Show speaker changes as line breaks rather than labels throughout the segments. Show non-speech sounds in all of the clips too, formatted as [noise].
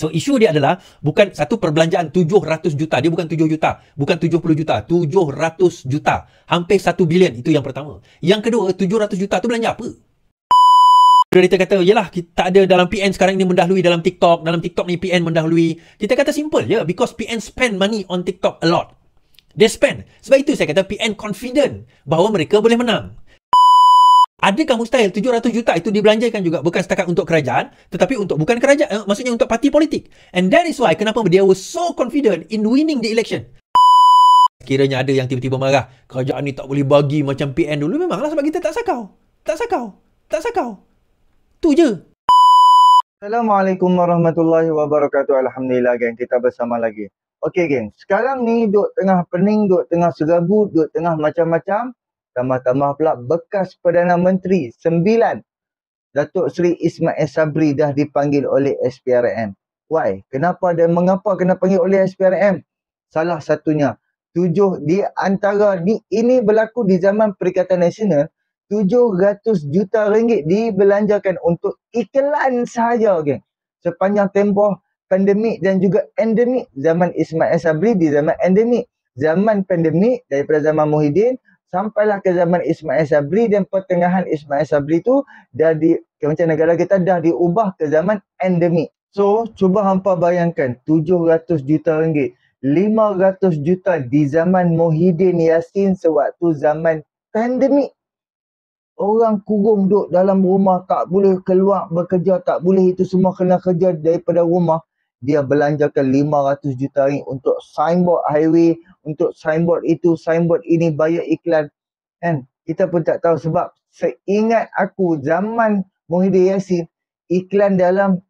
So isu dia adalah bukan satu perbelanjaan 700 juta. Dia bukan 7 juta. Bukan 70 juta. 700 juta. Hampir 1 bilion. Itu yang pertama. Yang kedua, 700 juta tu belanja apa? Kita kata, yelah kita ada dalam PN sekarang ni mendahului dalam TikTok. Dalam TikTok ni PN mendahului. Kita kata simple ya. Yeah, because PN spend money on TikTok a lot. They spend. Sebab itu saya kata PN confident bahawa mereka boleh menang. Adakah mustahil 700 juta itu dibelanjakan juga bukan setakat untuk kerajaan tetapi untuk bukan kerajaan eh, maksudnya untuk parti politik. And that is why kenapa dia was so confident in winning the election. Kiranya ada yang tiba-tiba marah, kerajaan ni tak boleh bagi macam PN dulu memanglah sebab kita tak sakau. Tak
sakau. Tak sakau. Tu je. Assalamualaikum warahmatullahi wabarakatuh. Alhamdulillah geng kita bersama lagi. Okay geng, sekarang ni duk tengah pening, duk tengah serabut, duk tengah macam-macam tambah-tambah pula bekas Perdana Menteri 9 Datuk Seri Ismail Sabri dah dipanggil oleh SPRM. Why? Kenapa dan mengapa kena panggil oleh SPRM? Salah satunya, tujuh di antara ni ini berlaku di zaman Perikatan Nasional, tujuh ratus juta ringgit dibelanjakan untuk iklan sahaja. geng. Sepanjang tempoh pandemik dan juga endemik zaman Ismail Sabri di zaman endemik. Zaman pandemik daripada zaman Muhyiddin, sampailah ke zaman Ismail Sabri dan pertengahan Ismail Sabri tu dah di macam negara kita dah diubah ke zaman endemik. So, cuba hampa bayangkan 700 juta ringgit, 500 juta di zaman Mohidin Yassin sewaktu zaman pandemik. Orang kurung duduk dalam rumah tak boleh keluar bekerja, tak boleh itu semua kena kerja daripada rumah dia belanjakan 500 juta ringgit untuk signboard highway, untuk signboard itu, signboard ini bayar iklan. Kan? Kita pun tak tahu sebab seingat aku zaman Muhyiddin Yassin, iklan dalam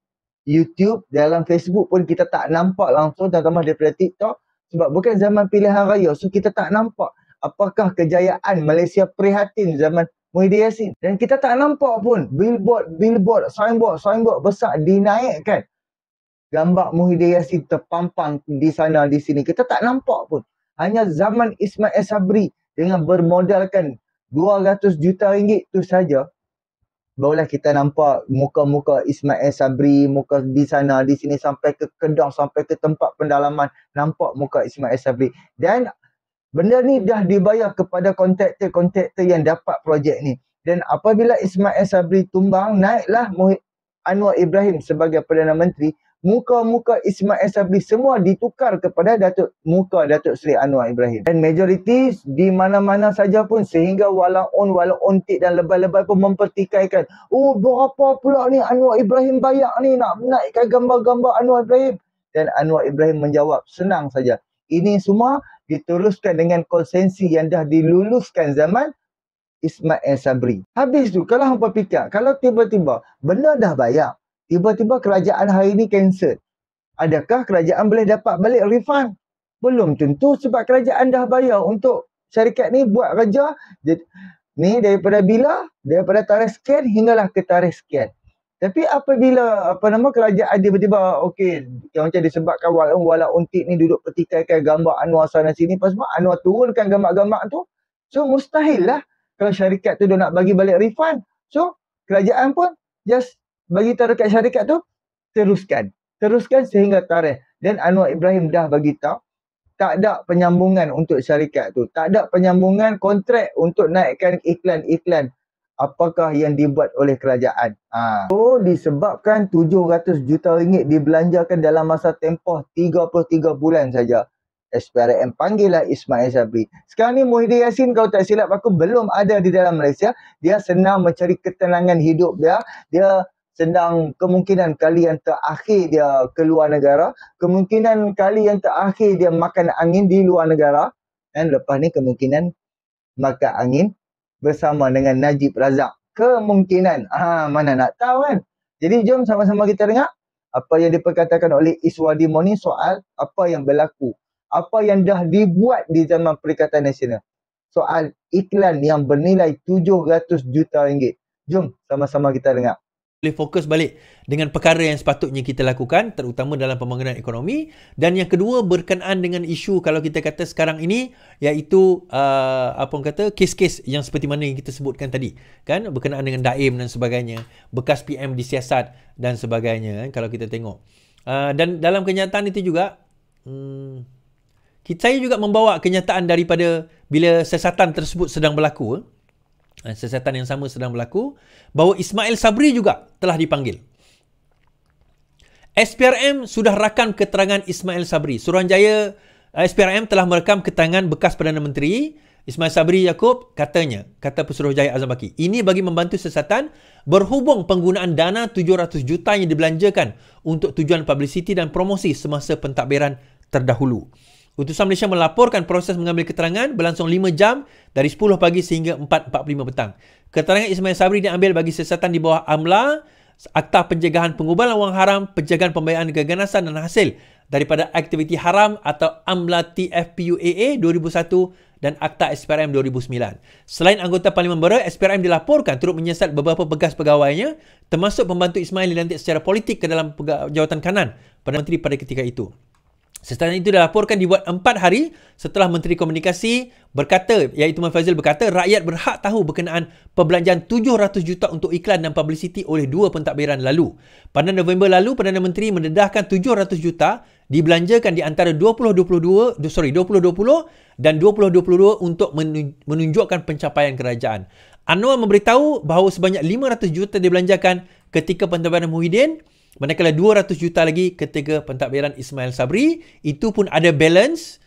YouTube, dalam Facebook pun kita tak nampak langsung dan terutama daripada TikTok sebab bukan zaman pilihan raya. So kita tak nampak apakah kejayaan Malaysia prihatin zaman Muhyiddin Yassin. Dan kita tak nampak pun billboard, billboard, signboard, signboard besar dinaikkan gambar Muhyiddin Yassin terpampang di sana di sini. Kita tak nampak pun. Hanya zaman Ismail Sabri dengan bermodalkan 200 juta ringgit tu saja barulah kita nampak muka-muka Ismail Sabri, muka di sana, di sini sampai ke Kedah, sampai ke tempat pendalaman nampak muka Ismail Sabri. Dan benda ni dah dibayar kepada kontraktor-kontraktor yang dapat projek ni. Dan apabila Ismail Sabri tumbang, naiklah Anwar Ibrahim sebagai Perdana Menteri muka-muka Ismail Sabri semua ditukar kepada Datuk muka Datuk Seri Anwar Ibrahim dan majoriti di mana-mana saja pun sehingga wala on wala on tik dan lebay-lebay pun mempertikaikan oh berapa pula ni Anwar Ibrahim bayar ni nak menaikkan gambar-gambar Anwar Ibrahim dan Anwar Ibrahim menjawab senang saja ini semua diteruskan dengan konsensi yang dah diluluskan zaman Ismail Sabri. Habis tu, kalau hampa fikir, kalau tiba-tiba benar dah bayar, tiba-tiba kerajaan hari ini cancel. Adakah kerajaan boleh dapat balik refund? Belum tentu sebab kerajaan dah bayar untuk syarikat ni buat kerja. Ni daripada bila? Daripada tarikh sekian hinggalah ke tarikh sekian. Tapi apabila apa nama kerajaan tiba-tiba okey yang macam disebabkan wala, oh, wala untik ni duduk petikaikan gambar Anwar sana sini pas mak Anwar turunkan gambar-gambar tu so mustahil lah kalau syarikat tu dah nak bagi balik refund so kerajaan pun just bagi tahu dekat syarikat tu teruskan teruskan sehingga tarikh dan Anwar Ibrahim dah bagi tahu tak ada penyambungan untuk syarikat tu tak ada penyambungan kontrak untuk naikkan iklan-iklan apakah yang dibuat oleh kerajaan ha. so oh, disebabkan 700 juta ringgit dibelanjakan dalam masa tempoh 33 bulan saja SPRM panggillah Ismail Sabri. Sekarang ni Muhyiddin Yassin kau tak silap aku belum ada di dalam Malaysia. Dia senang mencari ketenangan hidup dia. Dia tentang kemungkinan kali yang terakhir dia keluar negara, kemungkinan kali yang terakhir dia makan angin di luar negara dan lepas ni kemungkinan makan angin bersama dengan Najib Razak. Kemungkinan. Ha, mana nak tahu kan? Jadi jom sama-sama kita dengar apa yang diperkatakan oleh Iswadi Moni soal apa yang berlaku. Apa yang dah dibuat di zaman Perikatan Nasional. Soal iklan yang bernilai 700 juta ringgit. Jom sama-sama kita dengar
boleh fokus balik dengan perkara yang sepatutnya kita lakukan terutama dalam pembangunan ekonomi dan yang kedua berkenaan dengan isu kalau kita kata sekarang ini iaitu uh, apa orang kata kes-kes yang seperti mana yang kita sebutkan tadi kan berkenaan dengan Daim dan sebagainya bekas PM di dan sebagainya kan? kalau kita tengok uh, dan dalam kenyataan itu juga hmm, saya juga membawa kenyataan daripada bila sesatan tersebut sedang berlaku eh? Eh, Sesetan yang sama sedang berlaku Bahawa Ismail Sabri juga telah dipanggil SPRM sudah rakam keterangan Ismail Sabri Suruhanjaya eh, SPRM telah merekam keterangan bekas Perdana Menteri Ismail Sabri Yaakob katanya Kata Pesuruhjaya Azam Baki Ini bagi membantu sesatan Berhubung penggunaan dana 700 juta yang dibelanjakan Untuk tujuan publicity dan promosi semasa pentadbiran terdahulu Utusan Malaysia melaporkan proses mengambil keterangan berlangsung 5 jam dari 10 pagi sehingga 4.45 petang. Keterangan Ismail Sabri diambil bagi siasatan di bawah AMLA, Akta Penjagaan Pengubahan Wang Haram, Penjagaan Pembayaran Keganasan dan Hasil daripada Aktiviti Haram atau AMLA TFPUAA 2001 dan Akta SPRM 2009. Selain anggota Parlimen Bera, SPRM dilaporkan turut menyesat beberapa bekas pegawainya termasuk pembantu Ismail dilantik secara politik ke dalam jawatan kanan pada menteri pada ketika itu. Setelah itu dilaporkan dibuat 4 hari setelah Menteri Komunikasi berkata, iaitu Man Fazil berkata, rakyat berhak tahu berkenaan perbelanjaan 700 juta untuk iklan dan publicity oleh dua pentadbiran lalu. Pada November lalu, Perdana Menteri mendedahkan 700 juta dibelanjakan di antara 2022, sorry, 2020 dan 2022 untuk menunjukkan pencapaian kerajaan. Anwar memberitahu bahawa sebanyak 500 juta dibelanjakan ketika pentadbiran Muhyiddin Manakala 200 juta lagi ketika pentadbiran Ismail Sabri, itu pun ada balance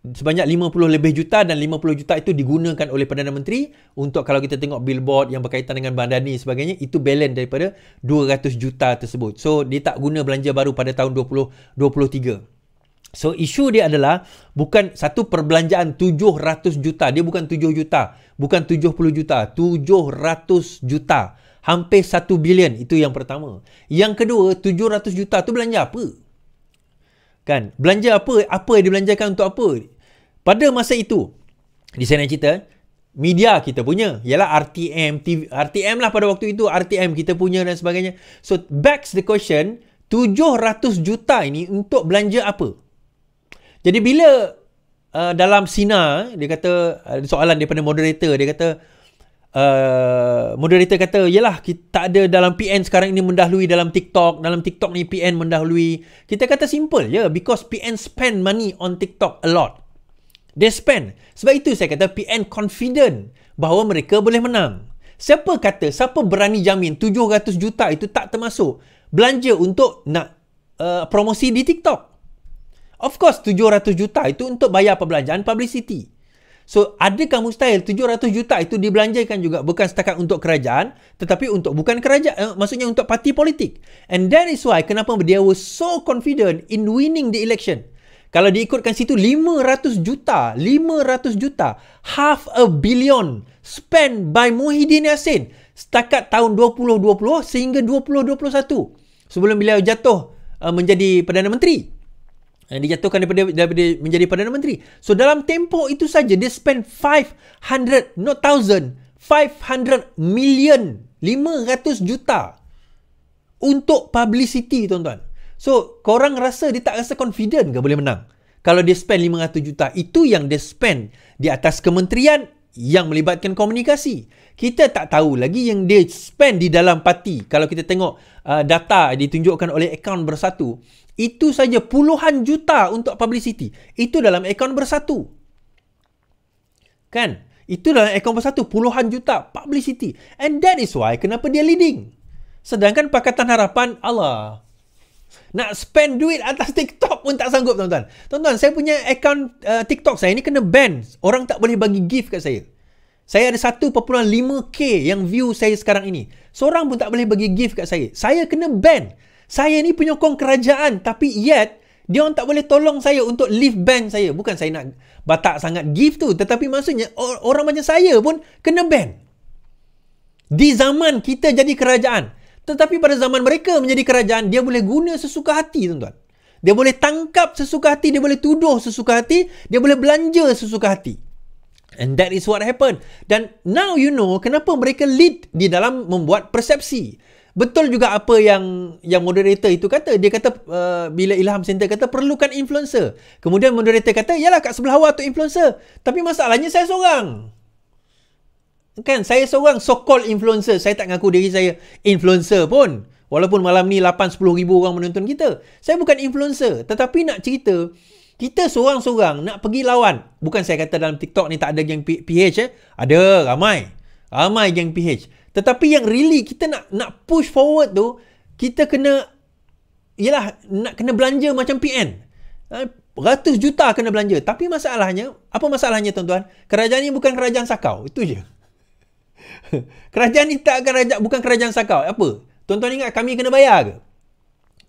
sebanyak 50 lebih juta dan 50 juta itu digunakan oleh Perdana Menteri untuk kalau kita tengok billboard yang berkaitan dengan bandar ni sebagainya itu balance daripada 200 juta tersebut. So dia tak guna belanja baru pada tahun 2023. So isu dia adalah bukan satu perbelanjaan 700 juta, dia bukan 7 juta, bukan 70 juta, 700 juta. Hampir 1 bilion itu yang pertama. Yang kedua, 700 juta tu belanja apa? Kan? Belanja apa? Apa yang dibelanjakan untuk apa? Pada masa itu, di sana cerita, media kita punya ialah RTM TV, RTM lah pada waktu itu RTM kita punya dan sebagainya. So backs the question, 700 juta ini untuk belanja apa? Jadi bila uh, dalam Sina dia kata uh, ada uh, soalan daripada moderator dia kata uh, moderator kata yalah kita tak ada dalam PN sekarang ini mendahului dalam TikTok dalam TikTok ni PN mendahului kita kata simple ya yeah, because PN spend money on TikTok a lot they spend sebab itu saya kata PN confident bahawa mereka boleh menang siapa kata siapa berani jamin 700 juta itu tak termasuk belanja untuk nak uh, promosi di TikTok Of course 700 juta itu untuk bayar perbelanjaan publicity. So adakah mustahil 700 juta itu dibelanjakan juga bukan setakat untuk kerajaan tetapi untuk bukan kerajaan eh, maksudnya untuk parti politik. And that is why kenapa dia was so confident in winning the election. Kalau diikutkan situ 500 juta, 500 juta, half a billion spent by Muhyiddin Yassin setakat tahun 2020 sehingga 2021 sebelum beliau jatuh eh, menjadi Perdana Menteri. Dan dijatuhkan daripada, daripada menjadi Perdana Menteri. So dalam tempoh itu saja dia spend 500, not thousand, 500 million, 500 juta untuk publicity tuan-tuan. So korang rasa dia tak rasa confident ke boleh menang? Kalau dia spend 500 juta, itu yang dia spend di atas kementerian yang melibatkan komunikasi. Kita tak tahu lagi yang dia spend di dalam parti. Kalau kita tengok uh, data ditunjukkan oleh akaun bersatu, itu saja puluhan juta untuk publicity. Itu dalam akaun bersatu. Kan? Itu dalam akaun bersatu puluhan juta publicity. And that is why kenapa dia leading. Sedangkan Pakatan Harapan Allah nak spend duit atas [laughs] TikTok pun tak sanggup tuan-tuan. Tuan-tuan, saya punya akaun uh, TikTok saya ni kena ban. Orang tak boleh bagi gift kat saya. Saya ada 1.5k yang view saya sekarang ini. Seorang pun tak boleh bagi gift kat saya. Saya kena ban. Saya ni penyokong kerajaan tapi yet dia orang tak boleh tolong saya untuk leave ban saya. Bukan saya nak batak sangat gift tu tetapi maksudnya orang macam saya pun kena ban. Di zaman kita jadi kerajaan tetapi pada zaman mereka menjadi kerajaan dia boleh guna sesuka hati tuan-tuan. Dia boleh tangkap sesuka hati, dia boleh tuduh sesuka hati, dia boleh belanja sesuka hati. And that is what happened. Dan now you know kenapa mereka lead di dalam membuat persepsi betul juga apa yang yang moderator itu kata dia kata uh, bila Ilham Center kata perlukan influencer kemudian moderator kata yalah kat sebelah awak tu influencer tapi masalahnya saya seorang kan saya seorang so called influencer saya tak ngaku diri saya influencer pun walaupun malam ni 8 10 ribu orang menonton kita saya bukan influencer tetapi nak cerita kita seorang-seorang nak pergi lawan bukan saya kata dalam TikTok ni tak ada geng PH eh ada ramai ramai geng PH tetapi yang really kita nak nak push forward tu, kita kena ialah nak kena belanja macam PN. Ha, ratus juta kena belanja. Tapi masalahnya, apa masalahnya tuan-tuan? Kerajaan ni bukan kerajaan Sakau. Itu je. [laughs] kerajaan ni tak kerajaan, bukan kerajaan Sakau. Apa? Tuan-tuan ingat kami kena bayar ke?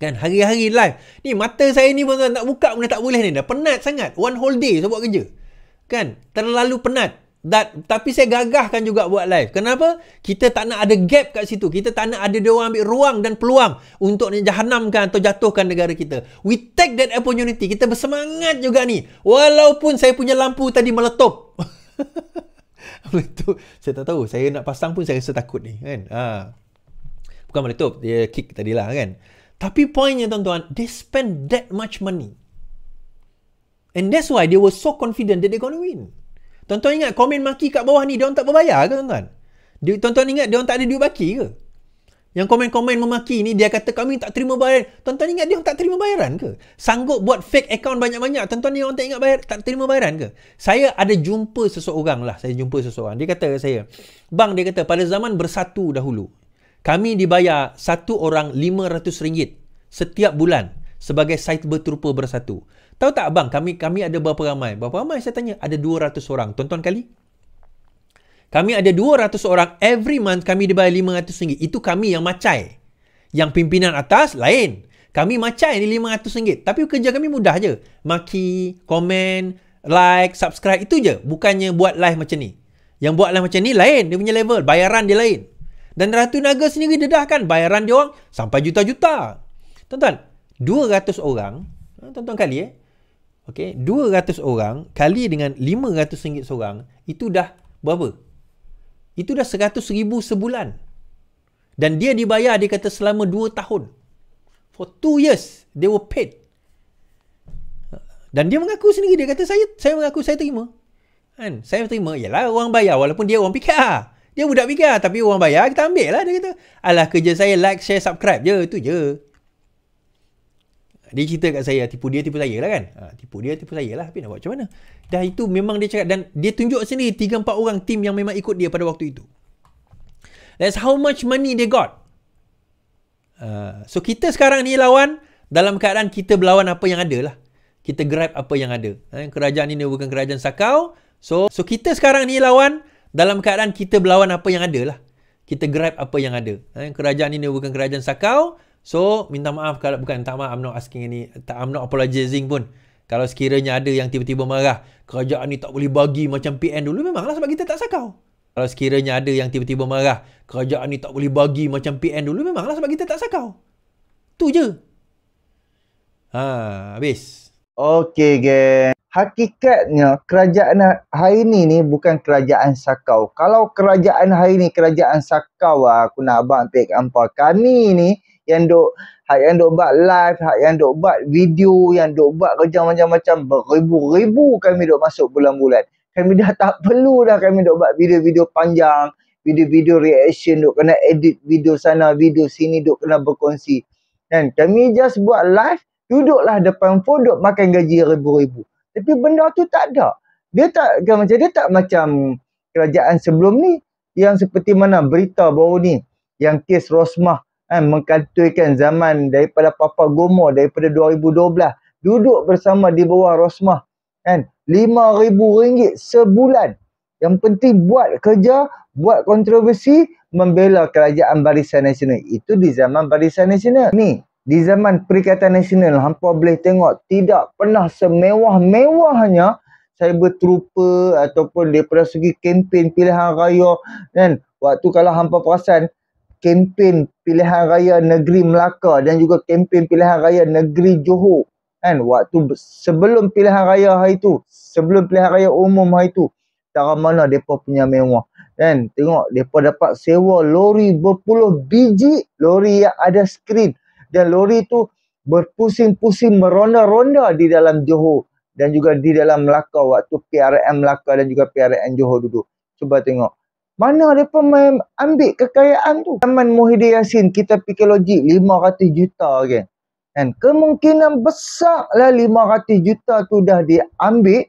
Kan? Hari-hari live. Ni mata saya ni pun tak buka pun tak boleh ni. Dah penat sangat. One whole day saya buat kerja. Kan? Terlalu penat. That, tapi saya gagahkan juga buat live. Kenapa? Kita tak nak ada gap kat situ. Kita tak nak ada dia ambil ruang dan peluang untuk jahanamkan atau jatuhkan negara kita. We take that opportunity. Kita bersemangat juga ni. Walaupun saya punya lampu tadi meletup. [laughs] itu. saya tak tahu. Saya nak pasang pun saya rasa takut ni. Kan? Ha. Bukan meletup. Dia kick tadilah kan. Tapi pointnya tuan-tuan, they spend that much money. And that's why they were so confident that they're going to win. Tonton ingat komen maki kat bawah ni dia orang tak berbayar ke tuan-tuan? Tuan-tuan ingat dia orang tak ada duit baki ke? Yang komen-komen memaki ni dia kata kami tak terima bayaran. Tuan-tuan ingat dia tak terima bayaran ke? Sanggup buat fake account banyak-banyak. Tuan-tuan ni orang tak ingat bayar, tak terima bayaran ke? Saya ada jumpa seseorang lah. Saya jumpa seseorang. Dia kata saya, bang dia kata pada zaman bersatu dahulu, kami dibayar satu orang RM500 setiap bulan sebagai cyber trooper bersatu. Tahu tak abang kami kami ada berapa ramai? Berapa ramai saya tanya? Ada 200 orang. Tonton kali. Kami ada 200 orang every month kami dibayar RM500. Itu kami yang macai. Yang pimpinan atas lain. Kami macai ni RM500. Tapi kerja kami mudah je. Maki, komen, like, subscribe. Itu je. Bukannya buat live macam ni. Yang buat live macam ni lain. Dia punya level. Bayaran dia lain. Dan Ratu Naga sendiri dedahkan bayaran dia orang sampai juta-juta. Tonton, 200 orang, tonton kali eh, Okey, 200 orang kali dengan RM500 seorang itu dah berapa? Itu dah RM100,000 sebulan. Dan dia dibayar dia kata selama 2 tahun. For 2 years they were paid. Dan dia mengaku sendiri dia kata saya saya mengaku saya terima. Kan? Saya terima. Ialah orang bayar walaupun dia orang PKR. Ah, dia budak PKR ah, tapi orang bayar kita ambil lah dia kata. Alah kerja saya like, share, subscribe je. tu je dia cerita kat saya tipu dia tipu saya lah kan ha, tipu dia tipu saya lah tapi nak buat macam mana dah itu memang dia cakap dan dia tunjuk sendiri 3-4 orang tim yang memang ikut dia pada waktu itu that's how much money they got uh, so kita sekarang ni lawan dalam keadaan kita berlawan apa yang ada lah kita grab apa yang ada ha, kerajaan ini bukan kerajaan sakau so so kita sekarang ni lawan dalam keadaan kita berlawan apa yang ada lah kita grab apa yang ada ha, kerajaan ini bukan kerajaan sakau So, minta maaf kalau bukan tak maaf, I'm not asking any, tak, I'm not apologizing pun. Kalau sekiranya ada yang tiba-tiba marah, kerajaan ni tak boleh bagi macam PN dulu, memanglah sebab kita tak sakau. Kalau sekiranya ada yang tiba-tiba marah, kerajaan ni tak boleh bagi macam PN dulu, memanglah sebab kita tak sakau. Tu je.
Ha, habis. Okay, geng. Hakikatnya kerajaan hari ini ni bukan kerajaan Sakau. Kalau kerajaan hari ini kerajaan Sakau ah, aku nak abang take ampa. Kami ni yang dok, hak yang dok buat live, hak yang dok buat video, yang dok buat kerja macam-macam beribu-ribu kami dok masuk bulan-bulan. Kami dah tak perlu dah kami dok buat video-video panjang, video-video reaction dok kena edit video sana, video sini dok kena berkongsi. Dan kami just buat live, duduklah depan phone duk makan gaji ribu-ribu. Tapi benda tu tak ada. Dia tak kan, macam dia tak macam kerajaan sebelum ni yang seperti mana berita baru ni yang kes Rosmah eh, mengkantuikan zaman daripada Papa Gomo daripada 2012 duduk bersama di bawah Rosmah kan ribu ringgit sebulan yang penting buat kerja buat kontroversi membela kerajaan barisan nasional itu di zaman barisan nasional ni di zaman Perikatan Nasional, hampa boleh tengok tidak pernah semewah-mewahnya saya trooper ataupun daripada segi kempen pilihan raya kan waktu kalau hampa perasan kempen pilihan raya negeri Melaka dan juga kempen pilihan raya negeri Johor kan waktu sebelum pilihan raya hari itu sebelum pilihan raya umum hari itu cara mana depa punya mewah kan tengok depa dapat sewa lori berpuluh biji lori yang ada skrin dan lori itu berpusing-pusing meronda-ronda di dalam Johor dan juga di dalam Melaka waktu PRM Melaka dan juga PRM Johor dulu cuba tengok mana mereka main ambil kekayaan tu? Zaman Muhyiddin Yassin kita fikir logik 500 juta kan. Dan kemungkinan besar lah 500 juta tu dah diambil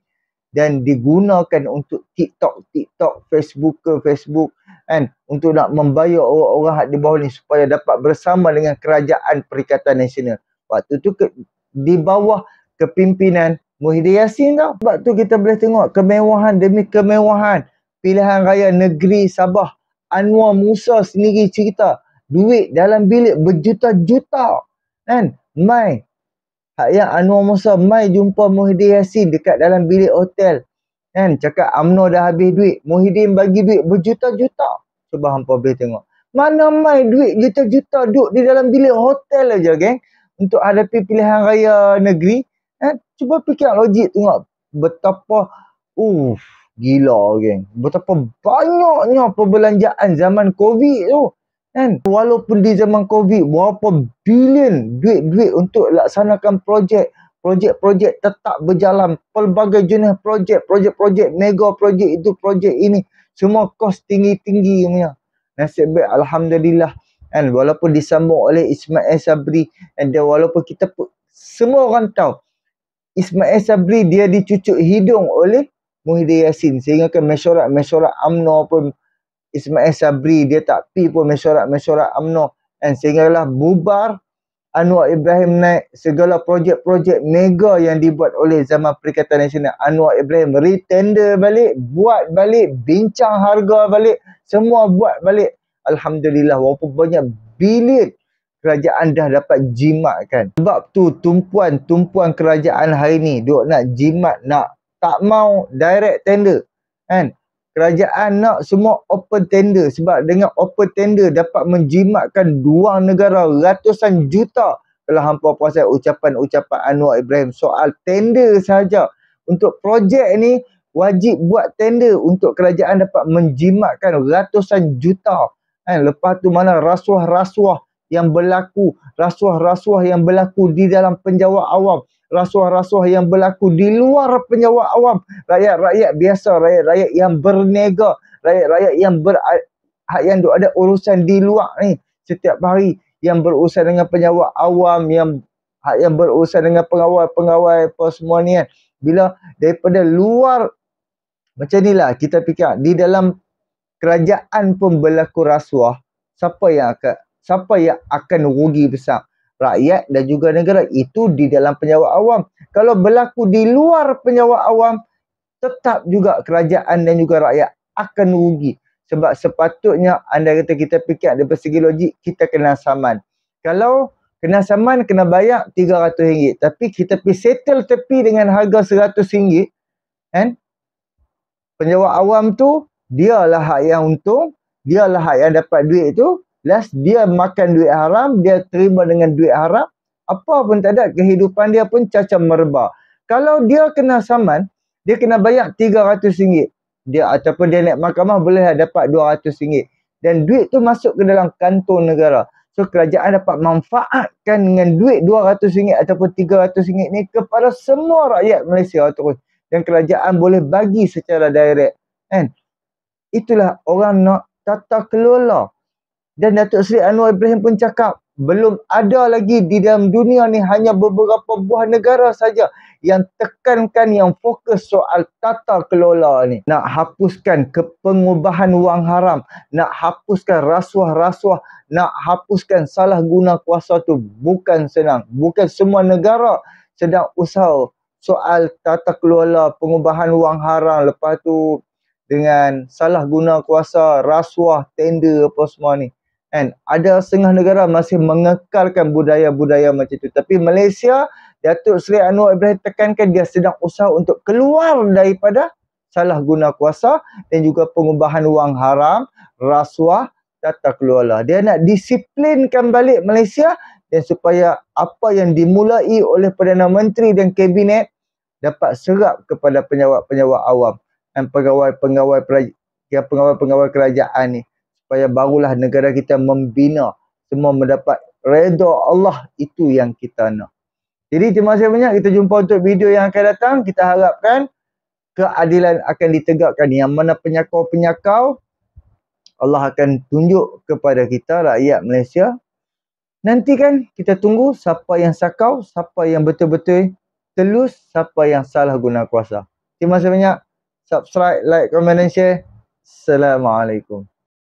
dan digunakan untuk TikTok, TikTok, Facebook ke Facebook kan untuk nak membayar orang-orang di bawah ni supaya dapat bersama dengan kerajaan Perikatan Nasional. Waktu tu ke, di bawah kepimpinan Muhyiddin Yassin tau. Sebab tu kita boleh tengok kemewahan demi kemewahan pilihan raya negeri Sabah Anwar Musa sendiri cerita duit dalam bilik berjuta-juta kan mai hak yang Anwar Musa mai jumpa Muhyiddin Yassin dekat dalam bilik hotel kan cakap Amno dah habis duit Muhyiddin bagi duit berjuta-juta cuba hangpa boleh tengok mana mai duit juta-juta duduk di dalam bilik hotel aja geng untuk hadapi pilihan raya negeri kan cuba fikir logik tengok betapa uff uh, gila orang. Betapa banyaknya perbelanjaan zaman COVID tu. Kan? Walaupun di zaman COVID, berapa bilion duit-duit untuk laksanakan projek. Projek-projek tetap berjalan. Pelbagai jenis projek. Projek-projek mega projek itu, projek ini. Semua kos tinggi-tinggi. Punya. Nasib baik, Alhamdulillah. Kan? Walaupun disambung oleh Ismail Sabri. And then, walaupun kita semua orang tahu. Ismail Sabri dia dicucuk hidung oleh Muhyiddin Yassin sehingga ke mesyuarat-mesyuarat UMNO pun Ismail Sabri dia tak pi pun mesyuarat-mesyuarat UMNO dan lah bubar Anwar Ibrahim naik segala projek-projek mega yang dibuat oleh zaman Perikatan Nasional Anwar Ibrahim retender balik buat balik bincang harga balik semua buat balik Alhamdulillah walaupun banyak bilik kerajaan dah dapat jimat kan sebab tu tumpuan-tumpuan kerajaan hari ni duk nak jimat nak tak mau direct tender kan kerajaan nak semua open tender sebab dengan open tender dapat menjimatkan dua negara ratusan juta kalau hampa puasa ucapan-ucapan Anwar Ibrahim soal tender saja untuk projek ni wajib buat tender untuk kerajaan dapat menjimatkan ratusan juta kan lepas tu mana rasuah-rasuah yang berlaku rasuah-rasuah yang berlaku di dalam penjawat awam rasuah-rasuah yang berlaku di luar penjawat awam. Rakyat-rakyat biasa, rakyat-rakyat yang berniaga, rakyat-rakyat yang ber yang ada urusan di luar ni setiap hari yang berurusan dengan penjawat awam yang yang berurusan dengan pengawal-pengawal apa semua ni kan. Bila daripada luar macam ni lah kita fikir di dalam kerajaan pun berlaku rasuah siapa yang akan siapa yang akan rugi besar rakyat dan juga negara itu di dalam penyewa awam. Kalau berlaku di luar penyewa awam, tetap juga kerajaan dan juga rakyat akan rugi. Sebab sepatutnya anda kata kita fikir dari segi logik, kita kena saman. Kalau kena saman, kena bayar RM300. Tapi kita pergi settle tepi dengan harga RM100. Kan? Penjawat awam tu, dialah hak yang untung. Dialah hak yang dapat duit tu. Last dia makan duit haram, dia terima dengan duit haram. Apa pun tak ada, kehidupan dia pun cacam merba. Kalau dia kena saman, dia kena bayar RM300. Dia ataupun dia naik mahkamah bolehlah dapat RM200. Dan duit tu masuk ke dalam kantor negara. So kerajaan dapat manfaatkan dengan duit RM200 ataupun RM300 ni kepada semua rakyat Malaysia terus. Dan kerajaan boleh bagi secara direct. And itulah orang nak tata kelola dan Datuk Seri Anwar Ibrahim pun cakap, belum ada lagi di dalam dunia ni hanya beberapa buah negara saja yang tekankan yang fokus soal tata kelola ni. Nak hapuskan kepengubahan wang haram, nak hapuskan rasuah-rasuah, nak hapuskan salah guna kuasa tu bukan senang. Bukan semua negara sedang usaha soal tata kelola pengubahan wang haram lepas tu dengan salah guna kuasa, rasuah, tender apa semua ni. And ada setengah negara masih mengekalkan budaya-budaya macam itu tapi Malaysia Datuk Seri Anwar Ibrahim tekankan dia sedang usaha untuk keluar daripada salah guna kuasa dan juga pengubahan wang haram rasuah tata kelola dia nak disiplinkan balik Malaysia dan supaya apa yang dimulai oleh Perdana Menteri dan Kabinet dapat serap kepada penyawat-penyawat awam dan pegawai-pegawai pegawai-pegawai ya, kerajaan ni supaya barulah negara kita membina semua mendapat reda Allah itu yang kita nak. Jadi terima kasih banyak kita jumpa untuk video yang akan datang. Kita harapkan keadilan akan ditegakkan yang mana penyakau-penyakau Allah akan tunjuk kepada kita rakyat Malaysia. Nanti kan kita tunggu siapa yang sakau, siapa yang betul-betul telus, siapa yang salah guna kuasa. Terima kasih banyak. Subscribe, like, komen dan share. Assalamualaikum.